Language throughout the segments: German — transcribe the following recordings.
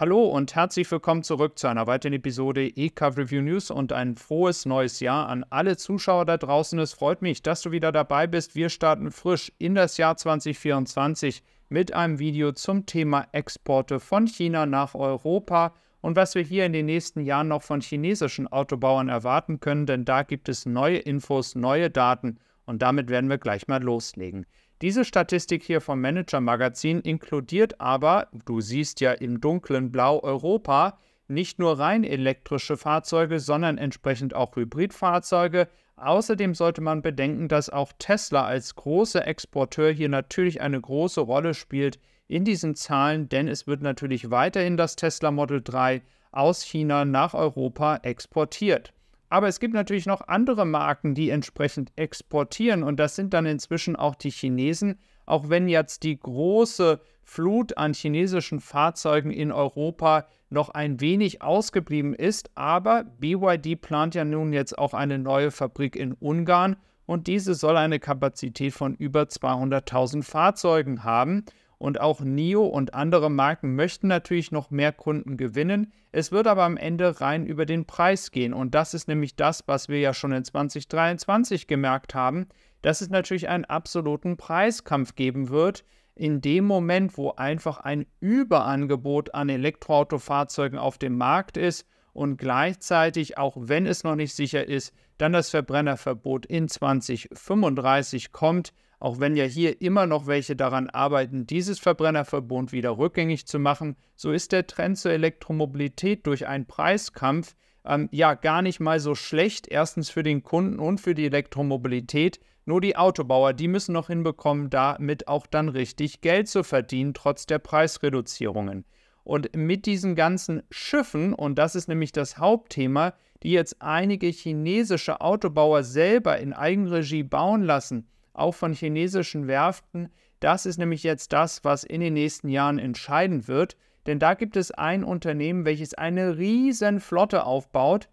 Hallo und herzlich willkommen zurück zu einer weiteren Episode eCard Review News und ein frohes neues Jahr an alle Zuschauer da draußen. Es freut mich, dass du wieder dabei bist. Wir starten frisch in das Jahr 2024 mit einem Video zum Thema Exporte von China nach Europa und was wir hier in den nächsten Jahren noch von chinesischen Autobauern erwarten können, denn da gibt es neue Infos, neue Daten und damit werden wir gleich mal loslegen. Diese Statistik hier vom Manager Magazin inkludiert aber, du siehst ja im dunklen Blau Europa, nicht nur rein elektrische Fahrzeuge, sondern entsprechend auch Hybridfahrzeuge. Außerdem sollte man bedenken, dass auch Tesla als großer Exporteur hier natürlich eine große Rolle spielt in diesen Zahlen, denn es wird natürlich weiterhin das Tesla Model 3 aus China nach Europa exportiert. Aber es gibt natürlich noch andere Marken, die entsprechend exportieren und das sind dann inzwischen auch die Chinesen, auch wenn jetzt die große Flut an chinesischen Fahrzeugen in Europa noch ein wenig ausgeblieben ist. Aber BYD plant ja nun jetzt auch eine neue Fabrik in Ungarn und diese soll eine Kapazität von über 200.000 Fahrzeugen haben. Und auch NIO und andere Marken möchten natürlich noch mehr Kunden gewinnen. Es wird aber am Ende rein über den Preis gehen. Und das ist nämlich das, was wir ja schon in 2023 gemerkt haben, dass es natürlich einen absoluten Preiskampf geben wird. In dem Moment, wo einfach ein Überangebot an Elektroautofahrzeugen auf dem Markt ist und gleichzeitig, auch wenn es noch nicht sicher ist, dann das Verbrennerverbot in 2035 kommt auch wenn ja hier immer noch welche daran arbeiten, dieses Verbrennerverbund wieder rückgängig zu machen, so ist der Trend zur Elektromobilität durch einen Preiskampf ähm, ja gar nicht mal so schlecht. Erstens für den Kunden und für die Elektromobilität. Nur die Autobauer, die müssen noch hinbekommen, damit auch dann richtig Geld zu verdienen, trotz der Preisreduzierungen. Und mit diesen ganzen Schiffen, und das ist nämlich das Hauptthema, die jetzt einige chinesische Autobauer selber in Eigenregie bauen lassen, auch von chinesischen Werften. Das ist nämlich jetzt das, was in den nächsten Jahren entscheidend wird. Denn da gibt es ein Unternehmen, welches eine riesen Flotte aufbaut.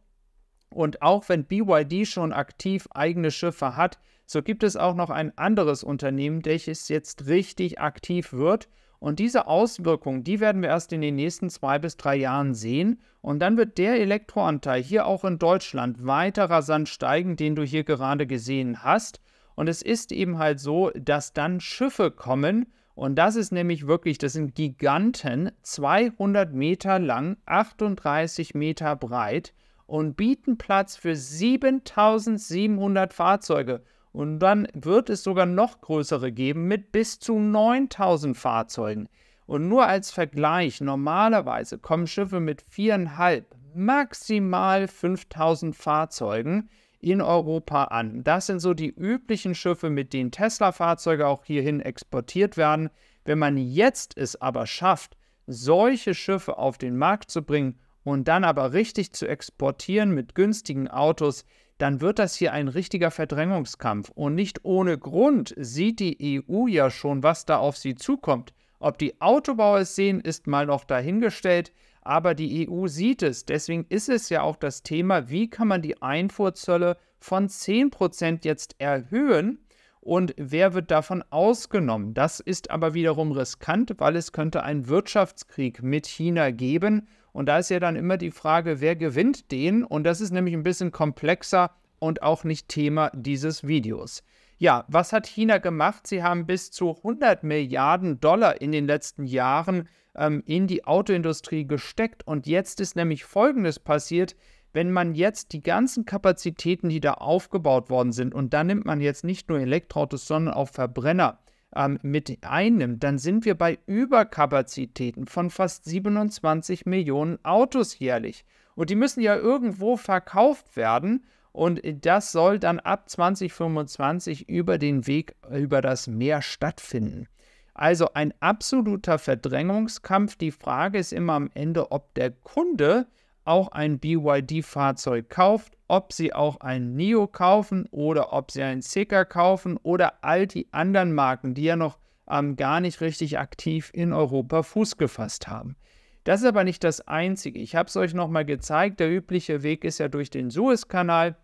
Und auch wenn BYD schon aktiv eigene Schiffe hat, so gibt es auch noch ein anderes Unternehmen, welches jetzt richtig aktiv wird. Und diese Auswirkungen, die werden wir erst in den nächsten zwei bis drei Jahren sehen. Und dann wird der Elektroanteil hier auch in Deutschland weiter rasant steigen, den du hier gerade gesehen hast. Und es ist eben halt so, dass dann Schiffe kommen. Und das ist nämlich wirklich, das sind Giganten, 200 Meter lang, 38 Meter breit und bieten Platz für 7700 Fahrzeuge. Und dann wird es sogar noch größere geben mit bis zu 9000 Fahrzeugen. Und nur als Vergleich, normalerweise kommen Schiffe mit viereinhalb, maximal 5000 Fahrzeugen in Europa an. Das sind so die üblichen Schiffe, mit denen Tesla-Fahrzeuge auch hierhin exportiert werden. Wenn man jetzt es aber schafft, solche Schiffe auf den Markt zu bringen und dann aber richtig zu exportieren mit günstigen Autos, dann wird das hier ein richtiger Verdrängungskampf. Und nicht ohne Grund sieht die EU ja schon, was da auf sie zukommt. Ob die Autobauer es sehen, ist mal noch dahingestellt, aber die EU sieht es. Deswegen ist es ja auch das Thema, wie kann man die Einfuhrzölle von 10% jetzt erhöhen und wer wird davon ausgenommen. Das ist aber wiederum riskant, weil es könnte einen Wirtschaftskrieg mit China geben. Und da ist ja dann immer die Frage, wer gewinnt den? Und das ist nämlich ein bisschen komplexer und auch nicht Thema dieses Videos. Ja, was hat China gemacht? Sie haben bis zu 100 Milliarden Dollar in den letzten Jahren ähm, in die Autoindustrie gesteckt. Und jetzt ist nämlich Folgendes passiert. Wenn man jetzt die ganzen Kapazitäten, die da aufgebaut worden sind, und da nimmt man jetzt nicht nur Elektroautos, sondern auch Verbrenner ähm, mit einnimmt, dann sind wir bei Überkapazitäten von fast 27 Millionen Autos jährlich. Und die müssen ja irgendwo verkauft werden. Und das soll dann ab 2025 über den Weg über das Meer stattfinden. Also ein absoluter Verdrängungskampf. Die Frage ist immer am Ende, ob der Kunde auch ein BYD-Fahrzeug kauft, ob sie auch ein NIO kaufen oder ob sie ein Zika kaufen oder all die anderen Marken, die ja noch ähm, gar nicht richtig aktiv in Europa Fuß gefasst haben. Das ist aber nicht das Einzige. Ich habe es euch nochmal gezeigt. Der übliche Weg ist ja durch den Suezkanal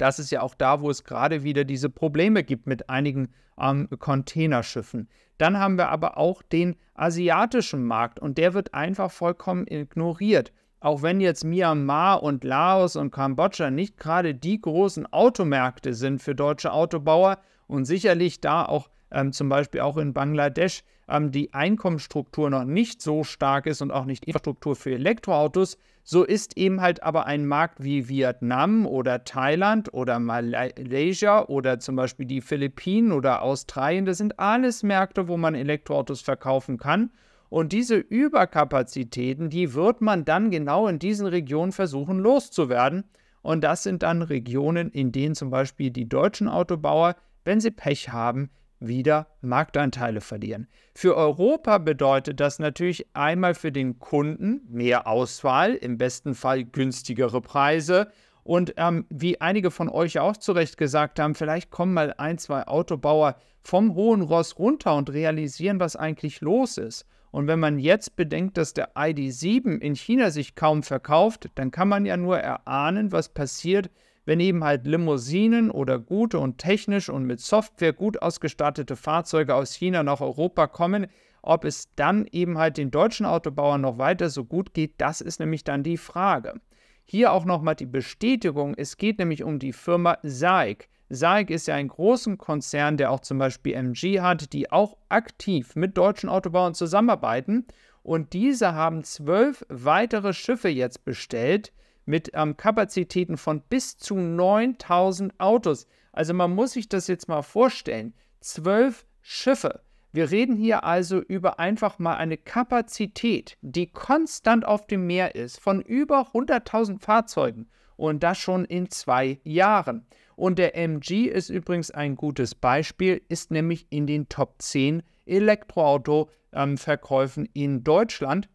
das ist ja auch da, wo es gerade wieder diese Probleme gibt mit einigen ähm, Containerschiffen. Dann haben wir aber auch den asiatischen Markt und der wird einfach vollkommen ignoriert. Auch wenn jetzt Myanmar und Laos und Kambodscha nicht gerade die großen Automärkte sind für deutsche Autobauer und sicherlich da auch ähm, zum Beispiel auch in Bangladesch ähm, die Einkommensstruktur noch nicht so stark ist und auch nicht Infrastruktur für Elektroautos, so ist eben halt aber ein Markt wie Vietnam oder Thailand oder Malaysia oder zum Beispiel die Philippinen oder Australien, das sind alles Märkte, wo man Elektroautos verkaufen kann. Und diese Überkapazitäten, die wird man dann genau in diesen Regionen versuchen loszuwerden. Und das sind dann Regionen, in denen zum Beispiel die deutschen Autobauer, wenn sie Pech haben, wieder Marktanteile verlieren. Für Europa bedeutet das natürlich einmal für den Kunden mehr Auswahl, im besten Fall günstigere Preise. Und ähm, wie einige von euch auch zu Recht gesagt haben, vielleicht kommen mal ein, zwei Autobauer vom hohen Ross runter und realisieren, was eigentlich los ist. Und wenn man jetzt bedenkt, dass der ID7 in China sich kaum verkauft, dann kann man ja nur erahnen, was passiert, wenn eben halt Limousinen oder gute und technisch und mit Software gut ausgestattete Fahrzeuge aus China nach Europa kommen, ob es dann eben halt den deutschen Autobauern noch weiter so gut geht, das ist nämlich dann die Frage. Hier auch nochmal die Bestätigung, es geht nämlich um die Firma SAIC. SAIC ist ja ein großer Konzern, der auch zum Beispiel MG hat, die auch aktiv mit deutschen Autobauern zusammenarbeiten. Und diese haben zwölf weitere Schiffe jetzt bestellt, mit ähm, Kapazitäten von bis zu 9000 Autos. Also man muss sich das jetzt mal vorstellen. Zwölf Schiffe. Wir reden hier also über einfach mal eine Kapazität, die konstant auf dem Meer ist, von über 100.000 Fahrzeugen und das schon in zwei Jahren. Und der MG ist übrigens ein gutes Beispiel, ist nämlich in den Top 10 Elektroauto-Verkäufen ähm, in Deutschland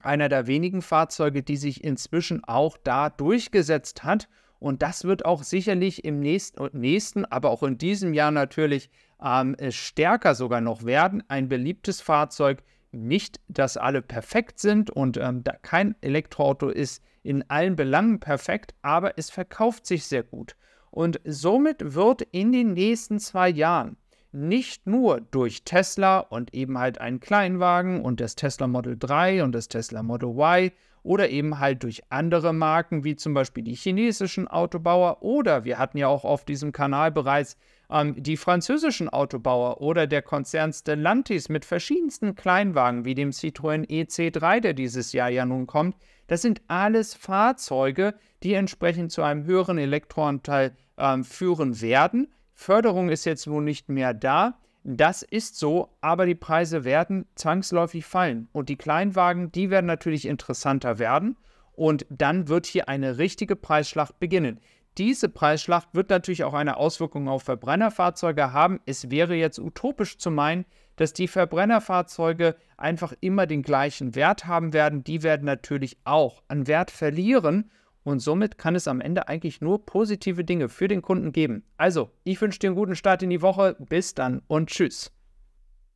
einer der wenigen Fahrzeuge, die sich inzwischen auch da durchgesetzt hat. Und das wird auch sicherlich im nächsten, aber auch in diesem Jahr natürlich ähm, äh, stärker sogar noch werden. Ein beliebtes Fahrzeug, nicht, dass alle perfekt sind und ähm, kein Elektroauto ist in allen Belangen perfekt, aber es verkauft sich sehr gut. Und somit wird in den nächsten zwei Jahren nicht nur durch Tesla und eben halt einen Kleinwagen und das Tesla Model 3 und das Tesla Model Y oder eben halt durch andere Marken wie zum Beispiel die chinesischen Autobauer oder wir hatten ja auch auf diesem Kanal bereits ähm, die französischen Autobauer oder der Konzern Stellantis mit verschiedensten Kleinwagen wie dem Citroën EC3, der dieses Jahr ja nun kommt. Das sind alles Fahrzeuge, die entsprechend zu einem höheren Elektroanteil ähm, führen werden Förderung ist jetzt wohl nicht mehr da. Das ist so, aber die Preise werden zwangsläufig fallen. Und die Kleinwagen, die werden natürlich interessanter werden. Und dann wird hier eine richtige Preisschlacht beginnen. Diese Preisschlacht wird natürlich auch eine Auswirkung auf Verbrennerfahrzeuge haben. Es wäre jetzt utopisch zu meinen, dass die Verbrennerfahrzeuge einfach immer den gleichen Wert haben werden. Die werden natürlich auch an Wert verlieren und somit kann es am Ende eigentlich nur positive Dinge für den Kunden geben. Also, ich wünsche dir einen guten Start in die Woche. Bis dann und tschüss.